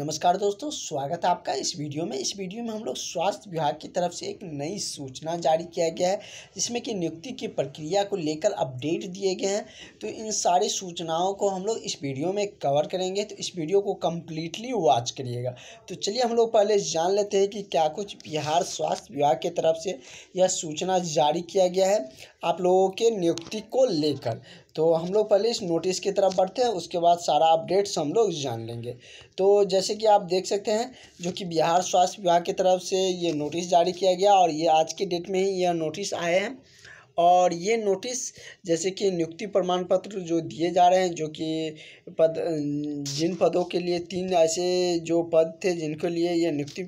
नमस्कार दोस्तों स्वागत है आपका इस वीडियो में इस वीडियो में हम लोग स्वास्थ्य विभाग की तरफ से एक नई सूचना जारी किया गया है जिसमें कि नियुक्ति की प्रक्रिया को लेकर अपडेट दिए गए हैं तो इन सारी सूचनाओं को हम लोग इस वीडियो में कवर करेंगे तो इस वीडियो को कम्प्लीटली वॉच करिएगा तो चलिए हम लोग पहले जान लेते हैं कि क्या कुछ बिहार स्वास्थ्य विभाग की तरफ से यह सूचना जारी किया गया है आप लोगों के नियुक्ति को लेकर तो हम लोग पहले इस नोटिस की तरफ बढ़ते हैं उसके बाद सारा अपडेट्स हम लोग जान लेंगे तो जैसे कि आप देख सकते हैं जो कि बिहार स्वास्थ्य विभाग की तरफ से ये नोटिस जारी किया गया और ये आज के डेट में ही यह नोटिस आए हैं और ये नोटिस जैसे कि नियुक्ति प्रमाण पत्र जो दिए जा रहे हैं जो कि पद जिन पदों के लिए तीन ऐसे जो पद थे जिनके लिए ये नियुक्ति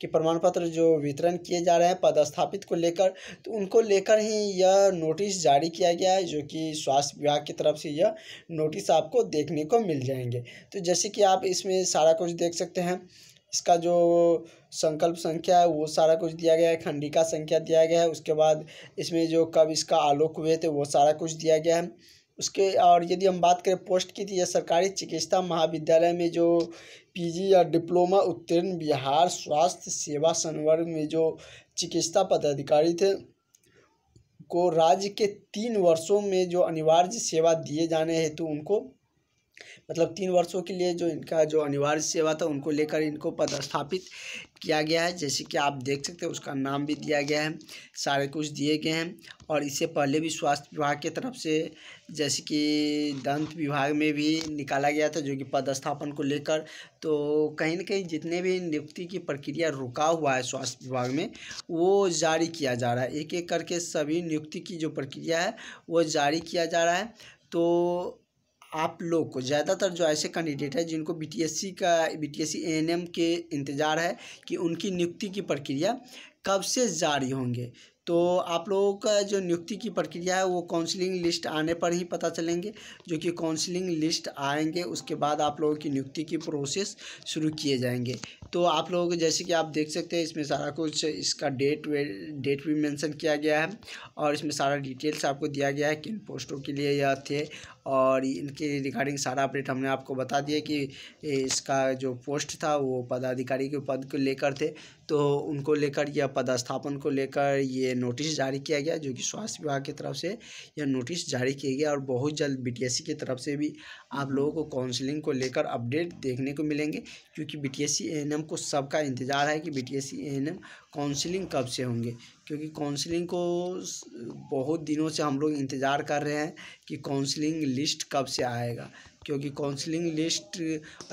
के प्रमाण पत्र जो वितरण किए जा रहे हैं पदस्थापित को लेकर तो उनको लेकर ही यह नोटिस जारी किया गया है जो कि स्वास्थ्य विभाग की तरफ से यह नोटिस आपको देखने को मिल जाएंगे तो जैसे कि आप इसमें सारा कुछ देख सकते हैं इसका जो संकल्प संख्या है वो सारा कुछ दिया गया है खंडिका संख्या दिया गया है उसके बाद इसमें जो कब इसका आलोक हुए थे वो सारा कुछ दिया गया है उसके और यदि हम बात करें पोस्ट की थी तो यह सरकारी चिकित्सा महाविद्यालय में जो पीजी या डिप्लोमा उत्तीर्ण बिहार स्वास्थ्य सेवा संवर्ग में जो चिकित्सा पदाधिकारी थे को राज्य के तीन वर्षों में जो अनिवार्य सेवा दिए जाने हेतु उनको मतलब तीन वर्षों के लिए जो इनका जो अनिवार्य सेवा था उनको लेकर इनको पदस्थापित किया गया है जैसे कि आप देख सकते हैं उसका नाम भी दिया गया है सारे कुछ दिए गए हैं और इससे पहले भी स्वास्थ्य विभाग की तरफ से जैसे कि दंत विभाग में भी निकाला गया था जो कि पदस्थापन को लेकर तो कहीं ना कहीं जितने भी नियुक्ति की प्रक्रिया रुका हुआ है स्वास्थ्य विभाग में वो जारी किया जा रहा है एक एक करके सभी नियुक्ति की जो प्रक्रिया है वो जारी किया जा रहा है तो आप लोग को ज़्यादातर जो ऐसे कैंडिडेट हैं जिनको बीटीएससी का बीटीएससी एएनएम के इंतज़ार है कि उनकी नियुक्ति की प्रक्रिया कब से जारी होंगे तो आप लोगों का जो नियुक्ति की प्रक्रिया है वो काउंसलिंग लिस्ट आने पर ही पता चलेंगे जो कि काउंसलिंग लिस्ट आएंगे उसके बाद आप लोगों की नियुक्ति की प्रोसेस शुरू किए जाएंगे तो आप लोगों को जैसे कि आप देख सकते हैं इसमें सारा कुछ इसका डेट वे डेट भी मेंशन किया गया है और इसमें सारा डिटेल्स आपको दिया गया है किन पोस्टों के लिए यह थे और इनके रिगार्डिंग सारा अपडेट हमने आपको बता दिया कि इसका जो पोस्ट था वो पदाधिकारी के पद को लेकर थे तो उनको लेकर या पदस्थापन को लेकर ये नोटिस जारी किया गया जो कि स्वास्थ्य विभाग की तरफ से यह नोटिस जारी किया गया और बहुत जल्द बी की तरफ से भी आप लोगों को काउंसलिंग को लेकर अपडेट देखने को मिलेंगे क्योंकि बी टी को सबका इंतज़ार है कि बीटीएससी एएनएम काउंसलिंग कब से होंगे क्योंकि काउंसलिंग को बहुत दिनों से हम लोग इंतज़ार कर रहे हैं कि काउंसलिंग लिस्ट कब से आएगा क्योंकि काउंसलिंग लिस्ट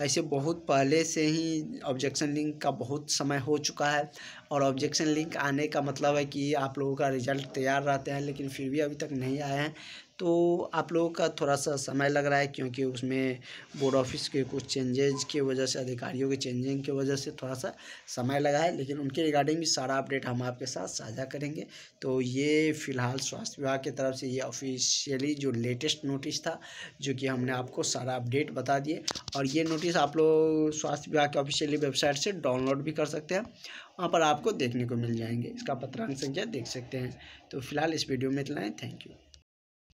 ऐसे बहुत पहले से ही ऑब्जेक्शन लिंक का बहुत समय हो चुका है और ऑब्जेक्शन लिंक आने का मतलब है कि आप लोगों का रिजल्ट तैयार रहते हैं लेकिन फिर भी अभी तक नहीं आए हैं तो आप लोगों का थोड़ा सा समय लग रहा है क्योंकि उसमें बोर्ड ऑफिस के कुछ चेंजेज के वजह से अधिकारियों के चेंजिंग की वजह से थोड़ा सा समय लगा है लेकिन उनके रिगार्डिंग भी सारा अपडेट हम आपके साथ साझा करेंगे तो ये फ़िलहाल स्वास्थ्य विभाग की तरफ से ये ऑफिशियली जो लेटेस्ट नोटिस था जो कि हमने आपको सारा अपडेट बता दिए और ये नोटिस आप लोग स्वास्थ्य विभाग के ऑफिशियली वेबसाइट से डाउनलोड भी कर सकते हैं वहाँ पर आपको देखने को मिल जाएंगे इसका पत्रांक संख्या देख सकते हैं तो फिलहाल इस वीडियो में इतना है थैंक यू